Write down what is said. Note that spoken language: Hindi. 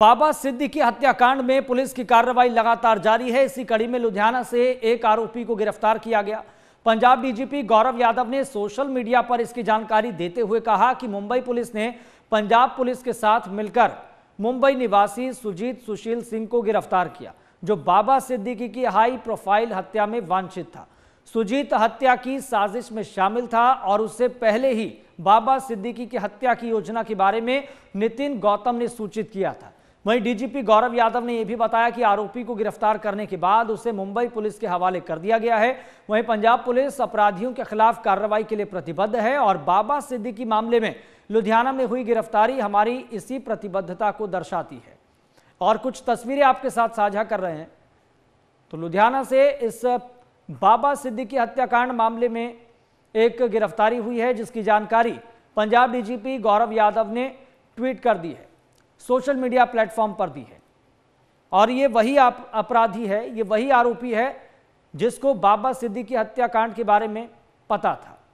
बाबा सिद्दीकी हत्याकांड में पुलिस की कार्रवाई लगातार जारी है इसी कड़ी में लुधियाना से एक आरोपी को गिरफ्तार किया गया पंजाब डीजीपी गौरव यादव ने सोशल मीडिया पर इसकी जानकारी देते हुए कहा कि मुंबई पुलिस ने पंजाब पुलिस के साथ मिलकर मुंबई निवासी सुजीत सुशील सिंह को गिरफ्तार किया जो बाबा सिद्दीकी की हाई प्रोफाइल हत्या में वांछित था सुजीत हत्या की साजिश में शामिल था और उससे पहले ही बाबा सिद्दीकी की हत्या की योजना के बारे में नितिन गौतम ने सूचित किया था वहीं डीजीपी गौरव यादव ने यह भी बताया कि आरोपी को गिरफ्तार करने के बाद उसे मुंबई पुलिस के हवाले कर दिया गया है वहीं पंजाब पुलिस अपराधियों के खिलाफ कार्रवाई के लिए प्रतिबद्ध है और बाबा सिद्दीकी मामले में लुधियाना में हुई गिरफ्तारी हमारी इसी प्रतिबद्धता को दर्शाती है और कुछ तस्वीरें आपके साथ साझा कर रहे हैं तो लुधियाना से इस बाबा सिद्दीकी हत्याकांड मामले में एक गिरफ्तारी हुई है जिसकी जानकारी पंजाब डीजीपी गौरव यादव ने ट्वीट कर दी है सोशल मीडिया प्लेटफॉर्म पर दी है और ये वही अपराधी है ये वही आरोपी है जिसको बाबा सिद्दीकी हत्याकांड के बारे में पता था